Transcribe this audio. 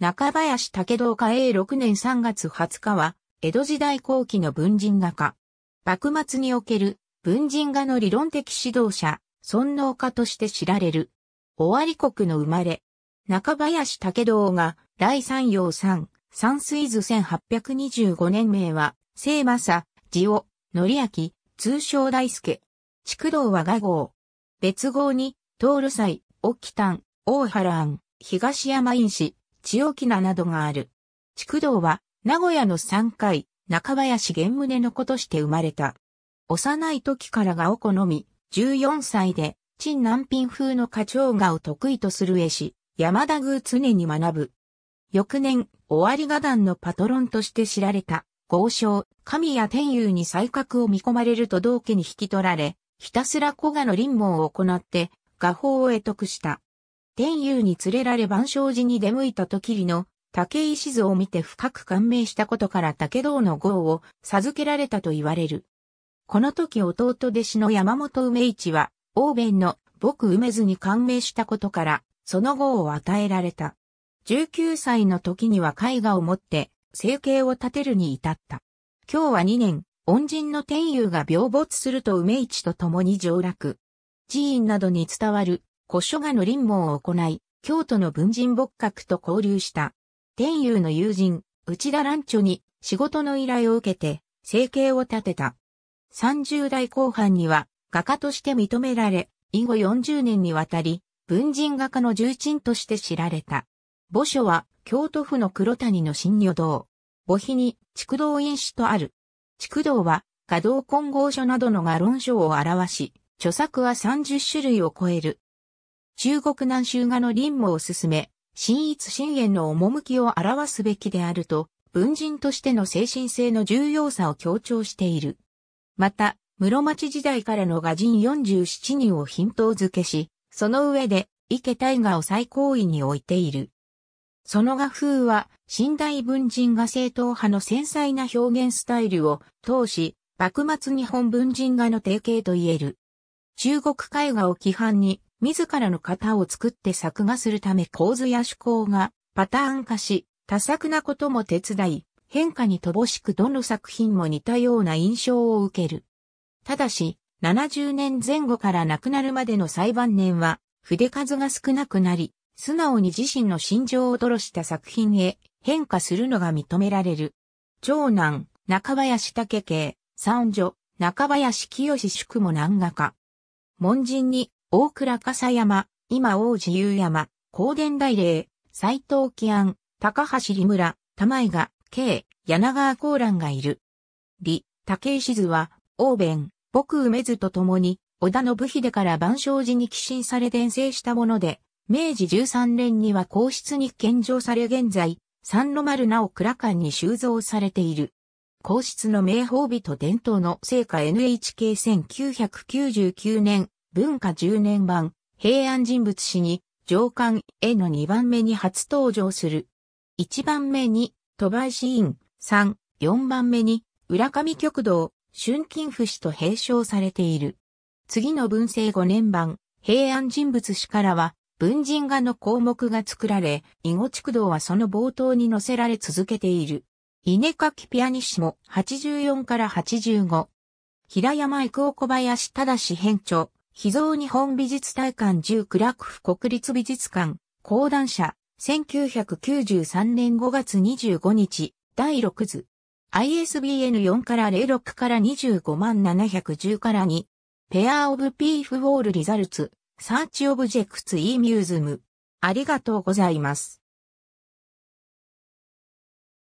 中林武道家永6年3月20日は、江戸時代後期の文人画家。幕末における文人画の理論的指導者、尊能家として知られる。尾張国の生まれ。中林武道が、第三陽三、三水図1825年名は、聖正、地尾、則明、通称大輔。築道は画号。別号に、通る沖丹、大原庵、東山院氏。千代木菜などがある。築道は、名古屋の三階、中林玄宗の子として生まれた。幼い時からがお好み、14歳で、陳南品風の花鳥画を得意とする絵師、山田宮常に学ぶ。翌年、終わり画壇のパトロンとして知られた、豪商、神谷天佑に才覚を見込まれると同家に引き取られ、ひたすら古画の臨門を行って、画法を得得した。天佑に連れられ万象寺に出向いた時里の竹石図を見て深く感銘したことから竹道の号を授けられたと言われる。この時弟弟子の山本梅一は、王弁の僕梅津に感銘したことから、その号を与えられた。19歳の時には絵画を持って、生計を立てるに至った。今日は2年、恩人の天佑が病没すると梅一と共に上洛。寺院などに伝わる古書画の臨門を行い、京都の文人仏閣と交流した。天佑の友人、内田蘭著に仕事の依頼を受けて、生計を立てた。30代後半には画家として認められ、以後40年にわたり、文人画家の重鎮として知られた。墓所は京都府の黒谷の新女堂。墓碑に築道院史とある。築道は画道混合書などの画論書を表し、著作は30種類を超える。中国南州画の臨務を進め、新一新縁の趣を表すべきであると、文人としての精神性の重要さを強調している。また、室町時代からの画人47人を品等付けし、その上で、池大河を最高位に置いている。その画風は、新代文人画正統派の繊細な表現スタイルを通し、幕末日本文人画の定型と言える。中国絵画を規範に、自らの型を作って作画するため構図や趣向がパターン化し、多作なことも手伝い、変化に乏しくどの作品も似たような印象を受ける。ただし、70年前後から亡くなるまでの裁判年は、筆数が少なくなり、素直に自身の心情を吐露した作品へ変化するのが認められる。長男、中林武家、三女、中林清宿も南画家。門人に大倉笠山、今王子優山、高伝大霊、斎藤紀安、高橋里村、玉井が、慶、柳川高蘭がいる。李、竹石図は、王弁、僕梅津と共に、織田信秀から万象寺に寄進され伝生したもので、明治13年には皇室に献上され現在、三の丸なお倉館に収蔵されている。皇室の名宝美と伝統の聖火 NHK1999 年文化10年版、平安人物史に、上巻への2番目に初登場する。1番目に、鳥羽院、3、4番目に、浦上極道、春金府史と併称されている。次の文政5年版、平安人物史からは、文人画の項目が作られ、囲碁築道はその冒頭に載せられ続けている。稲垣ピアニッシモ84から85。平山郁夫小林正編著。秘蔵日本美術大館10クラクフ国立美術館、講談社、1993年5月25日、第6図。ISBN 4から06から25万710から2。ペアオブピーフウォールリザルツ、サーチオブジェクツイーミューズム。ありがとうございます。